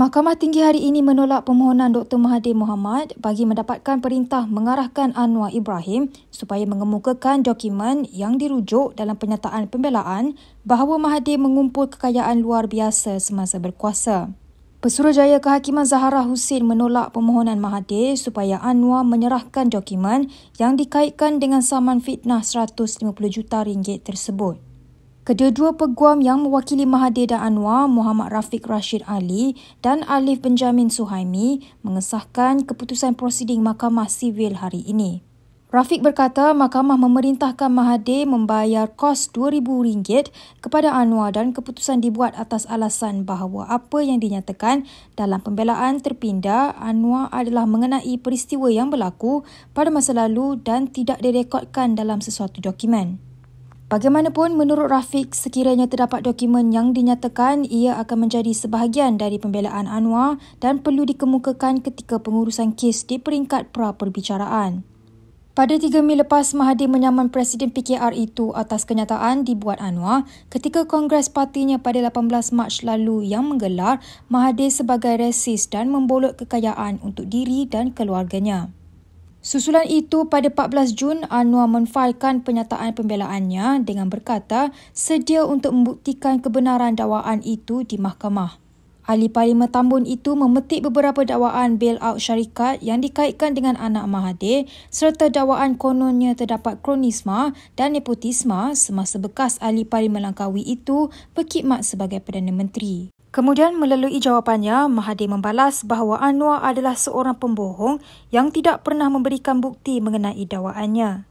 Mahkamah Tinggi hari ini menolak permohonan Dr. Mahathir Mohamad bagi mendapatkan perintah mengarahkan Anwar Ibrahim supaya mengemukakan dokumen yang dirujuk dalam penyataan pembelaan bahawa Mahathir mengumpul kekayaan luar biasa semasa berkuasa. Pesuruhjaya Kehakiman Zahara Husin menolak permohonan Mahathir supaya Anwar menyerahkan dokumen yang dikaitkan dengan saman fitnah 150 juta ringgit tersebut. Kedua-dua peguam yang mewakili Mahathir dan Anwar, Muhammad Rafiq Rashid Ali dan Alif Benjamin Suhaimi mengesahkan keputusan prosiding Mahkamah Sivil hari ini. Rafiq berkata mahkamah memerintahkan Mahathir membayar kos RM2,000 kepada Anwar dan keputusan dibuat atas alasan bahawa apa yang dinyatakan dalam pembelaan terpindah Anwar adalah mengenai peristiwa yang berlaku pada masa lalu dan tidak direkodkan dalam sesuatu dokumen. Bagaimanapun, menurut Rafiq, sekiranya terdapat dokumen yang dinyatakan, ia akan menjadi sebahagian dari pembelaan Anwar dan perlu dikemukakan ketika pengurusan kes di peringkat pra-perbicaraan. Pada 3 Mei lepas, Mahathir menyaman Presiden PKR itu atas kenyataan dibuat Anwar ketika Kongres partinya pada 18 Mac lalu yang menggelar Mahathir sebagai resis dan membolot kekayaan untuk diri dan keluarganya. Susulan itu pada 14 Jun Anwar menfailkan penyataan pembelaannya dengan berkata sedia untuk membuktikan kebenaran dakwaan itu di mahkamah. Ahli Parlimen Tambun itu memetik beberapa dakwaan bailout syarikat yang dikaitkan dengan anak Mahathir serta dakwaan kononnya terdapat kronisma dan nepotisma semasa bekas Ahli Parlimen Langkawi itu berkhidmat sebagai Perdana Menteri. Kemudian melalui jawapannya, Mahathir membalas bahawa Anwar adalah seorang pembohong yang tidak pernah memberikan bukti mengenai dakwaannya.